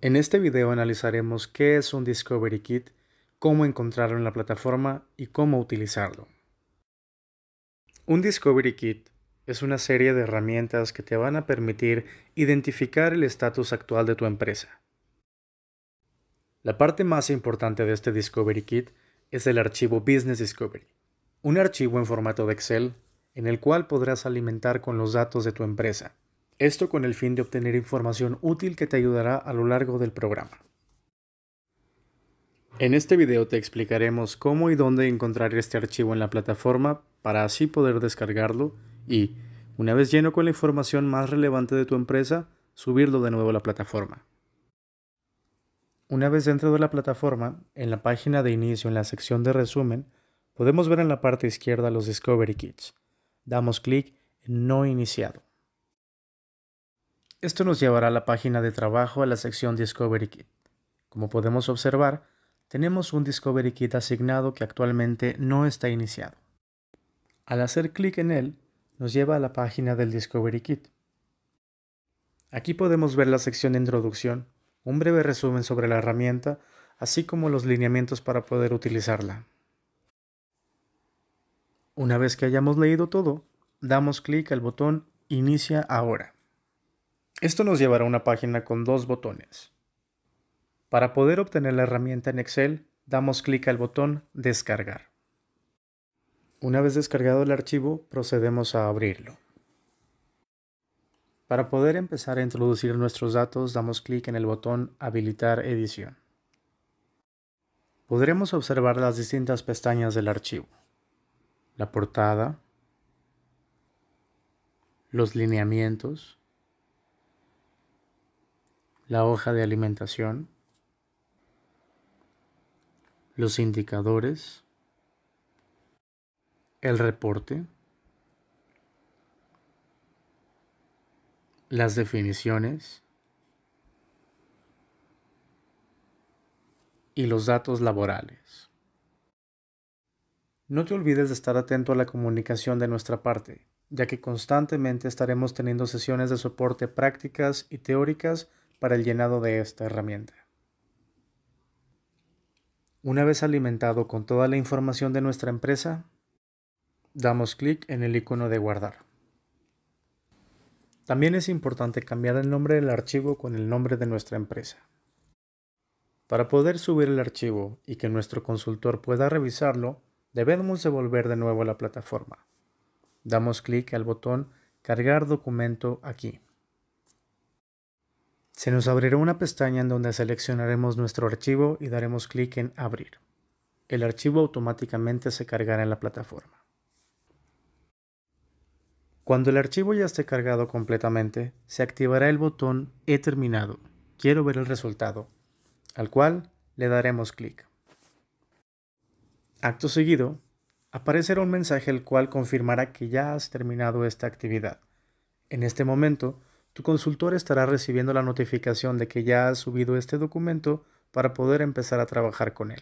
En este video analizaremos qué es un Discovery Kit, cómo encontrarlo en la plataforma y cómo utilizarlo. Un Discovery Kit es una serie de herramientas que te van a permitir identificar el estatus actual de tu empresa. La parte más importante de este Discovery Kit es el archivo Business Discovery, un archivo en formato de Excel en el cual podrás alimentar con los datos de tu empresa esto con el fin de obtener información útil que te ayudará a lo largo del programa. En este video te explicaremos cómo y dónde encontrar este archivo en la plataforma para así poder descargarlo y, una vez lleno con la información más relevante de tu empresa, subirlo de nuevo a la plataforma. Una vez dentro de la plataforma, en la página de inicio en la sección de resumen, podemos ver en la parte izquierda los Discovery Kits. Damos clic en No iniciado. Esto nos llevará a la página de trabajo a la sección Discovery Kit. Como podemos observar, tenemos un Discovery Kit asignado que actualmente no está iniciado. Al hacer clic en él, nos lleva a la página del Discovery Kit. Aquí podemos ver la sección de introducción, un breve resumen sobre la herramienta, así como los lineamientos para poder utilizarla. Una vez que hayamos leído todo, damos clic al botón Inicia ahora. Esto nos llevará a una página con dos botones. Para poder obtener la herramienta en Excel, damos clic al botón Descargar. Una vez descargado el archivo, procedemos a abrirlo. Para poder empezar a introducir nuestros datos, damos clic en el botón Habilitar edición. Podremos observar las distintas pestañas del archivo. La portada, los lineamientos, la hoja de alimentación, los indicadores, el reporte, las definiciones y los datos laborales. No te olvides de estar atento a la comunicación de nuestra parte, ya que constantemente estaremos teniendo sesiones de soporte prácticas y teóricas para el llenado de esta herramienta. Una vez alimentado con toda la información de nuestra empresa, damos clic en el icono de guardar. También es importante cambiar el nombre del archivo con el nombre de nuestra empresa. Para poder subir el archivo y que nuestro consultor pueda revisarlo, debemos devolver de nuevo a la plataforma. Damos clic al botón Cargar documento aquí. Se nos abrirá una pestaña en donde seleccionaremos nuestro archivo y daremos clic en Abrir. El archivo automáticamente se cargará en la plataforma. Cuando el archivo ya esté cargado completamente, se activará el botón He terminado, quiero ver el resultado, al cual le daremos clic. Acto seguido, aparecerá un mensaje el cual confirmará que ya has terminado esta actividad. En este momento, tu consultor estará recibiendo la notificación de que ya ha subido este documento para poder empezar a trabajar con él.